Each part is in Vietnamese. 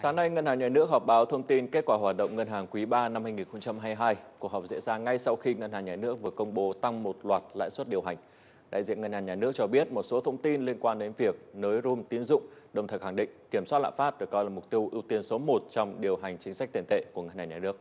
Sáng nay, Ngân hàng Nhà nước họp báo thông tin kết quả hoạt động ngân hàng quý 3 năm 2022. Cuộc họp diễn ra ngay sau khi Ngân hàng Nhà nước vừa công bố tăng một loạt lãi suất điều hành. Đại diện Ngân hàng Nhà nước cho biết một số thông tin liên quan đến việc nới room tín dụng, đồng thời khẳng định kiểm soát lạm phát được coi là mục tiêu ưu tiên số 1 trong điều hành chính sách tiền tệ của Ngân hàng Nhà nước.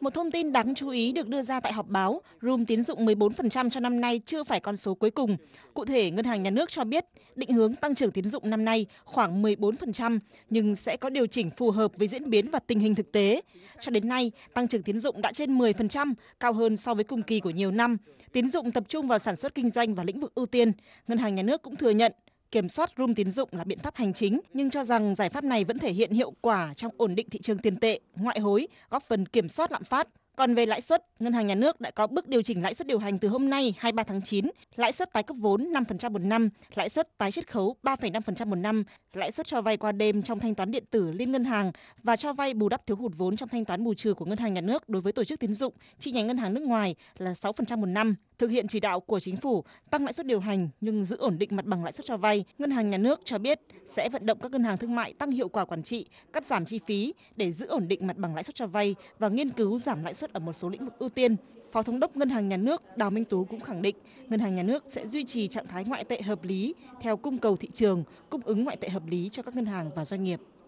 Một thông tin đáng chú ý được đưa ra tại họp báo, room tín dụng 14% cho năm nay chưa phải con số cuối cùng. Cụ thể, Ngân hàng Nhà nước cho biết định hướng tăng trưởng tín dụng năm nay khoảng 14%, nhưng sẽ có điều chỉnh phù hợp với diễn biến và tình hình thực tế. Cho đến nay, tăng trưởng tín dụng đã trên 10%, cao hơn so với cùng kỳ của nhiều năm. Tín dụng tập trung vào sản xuất kinh doanh và lĩnh vực ưu tiên. Ngân hàng Nhà nước cũng thừa nhận kiểm soát room tín dụng là biện pháp hành chính, nhưng cho rằng giải pháp này vẫn thể hiện hiệu quả trong ổn định thị trường tiền tệ, ngoại hối, góp phần kiểm soát lạm phát. Còn về lãi suất, Ngân hàng Nhà nước đã có bước điều chỉnh lãi suất điều hành từ hôm nay 23 tháng 9, lãi suất tái cấp vốn 5% một năm, lãi suất tái chiết khấu 3,5% một năm, lãi suất cho vay qua đêm trong thanh toán điện tử liên ngân hàng và cho vay bù đắp thiếu hụt vốn trong thanh toán bù trừ của Ngân hàng Nhà nước đối với tổ chức tín dụng chi nhánh ngân hàng nước ngoài là 6% một năm thực hiện chỉ đạo của chính phủ tăng lãi suất điều hành nhưng giữ ổn định mặt bằng lãi suất cho vay, Ngân hàng Nhà nước cho biết sẽ vận động các ngân hàng thương mại tăng hiệu quả quản trị, cắt giảm chi phí để giữ ổn định mặt bằng lãi suất cho vay và nghiên cứu giảm lãi suất ở một số lĩnh vực ưu tiên. Phó Thống đốc Ngân hàng Nhà nước Đào Minh Tú cũng khẳng định Ngân hàng Nhà nước sẽ duy trì trạng thái ngoại tệ hợp lý theo cung cầu thị trường, cung ứng ngoại tệ hợp lý cho các ngân hàng và doanh nghiệp.